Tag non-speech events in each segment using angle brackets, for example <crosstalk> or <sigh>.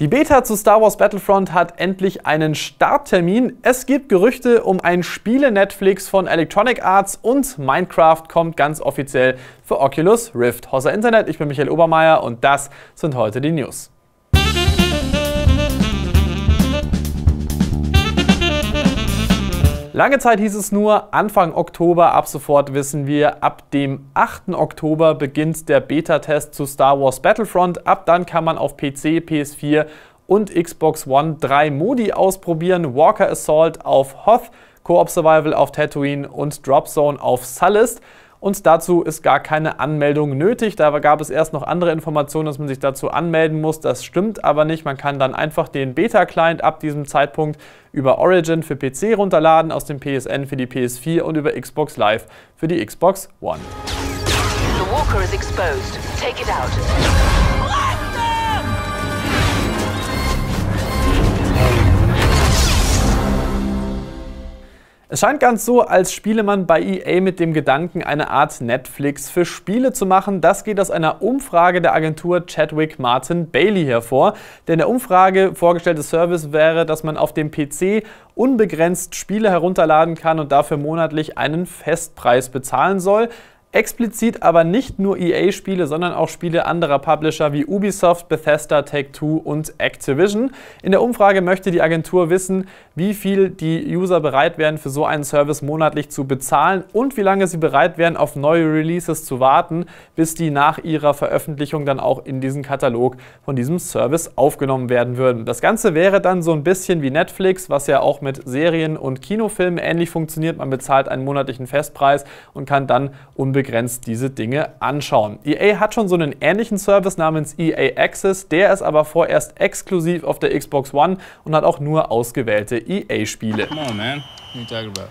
Die Beta zu Star Wars Battlefront hat endlich einen Starttermin. Es gibt Gerüchte um ein Spiele-Netflix von Electronic Arts und Minecraft kommt ganz offiziell für Oculus Rift. Hossa Internet, ich bin Michael Obermeier und das sind heute die News. Lange Zeit hieß es nur, Anfang Oktober, ab sofort wissen wir, ab dem 8. Oktober beginnt der Beta-Test zu Star Wars Battlefront. Ab dann kann man auf PC, PS4 und Xbox One drei Modi ausprobieren. Walker Assault auf Hoth, Co-op Survival auf Tatooine und Drop Zone auf Sullust. Und dazu ist gar keine Anmeldung nötig. Da gab es erst noch andere Informationen, dass man sich dazu anmelden muss. Das stimmt aber nicht. Man kann dann einfach den Beta-Client ab diesem Zeitpunkt über Origin für PC runterladen, aus dem PSN für die PS4 und über Xbox Live für die Xbox One. The Walker is exposed. Take it out. Es scheint ganz so, als spiele man bei EA mit dem Gedanken, eine Art Netflix für Spiele zu machen. Das geht aus einer Umfrage der Agentur Chadwick Martin Bailey hervor. Der in der Umfrage vorgestellte Service wäre, dass man auf dem PC unbegrenzt Spiele herunterladen kann und dafür monatlich einen Festpreis bezahlen soll. Explizit aber nicht nur EA-Spiele, sondern auch Spiele anderer Publisher wie Ubisoft, Bethesda, Take-Two und Activision. In der Umfrage möchte die Agentur wissen, wie viel die User bereit wären, für so einen Service monatlich zu bezahlen und wie lange sie bereit wären, auf neue Releases zu warten, bis die nach ihrer Veröffentlichung dann auch in diesen Katalog von diesem Service aufgenommen werden würden. Das Ganze wäre dann so ein bisschen wie Netflix, was ja auch mit Serien und Kinofilmen ähnlich funktioniert. Man bezahlt einen monatlichen Festpreis und kann dann unbedingt unbegrenzt diese Dinge anschauen. EA hat schon so einen ähnlichen Service namens EA Access, der ist aber vorerst exklusiv auf der Xbox One und hat auch nur ausgewählte EA-Spiele. Come on, man. What are you talking about?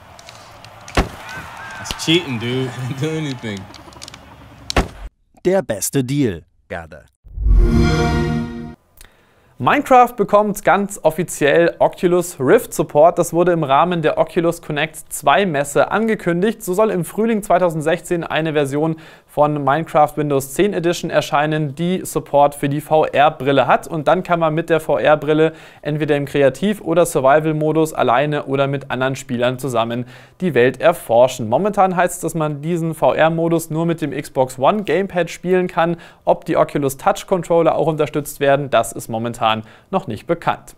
That's cheating, dude. I <laughs> didn't do anything. Der beste Deal. Gerda. Minecraft bekommt ganz offiziell Oculus Rift Support. Das wurde im Rahmen der Oculus Connect 2 Messe angekündigt. So soll im Frühling 2016 eine Version von Minecraft Windows 10 Edition erscheinen, die Support für die VR-Brille hat. Und dann kann man mit der VR-Brille entweder im Kreativ- oder Survival-Modus alleine oder mit anderen Spielern zusammen die Welt erforschen. Momentan heißt es, dass man diesen VR-Modus nur mit dem Xbox One Gamepad spielen kann. Ob die Oculus Touch Controller auch unterstützt werden, das ist momentan momentan noch nicht bekannt.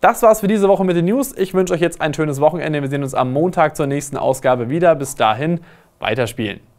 Das war's für diese Woche mit den News. Ich wünsche euch jetzt ein schönes Wochenende. Wir sehen uns am Montag zur nächsten Ausgabe wieder. Bis dahin, weiterspielen.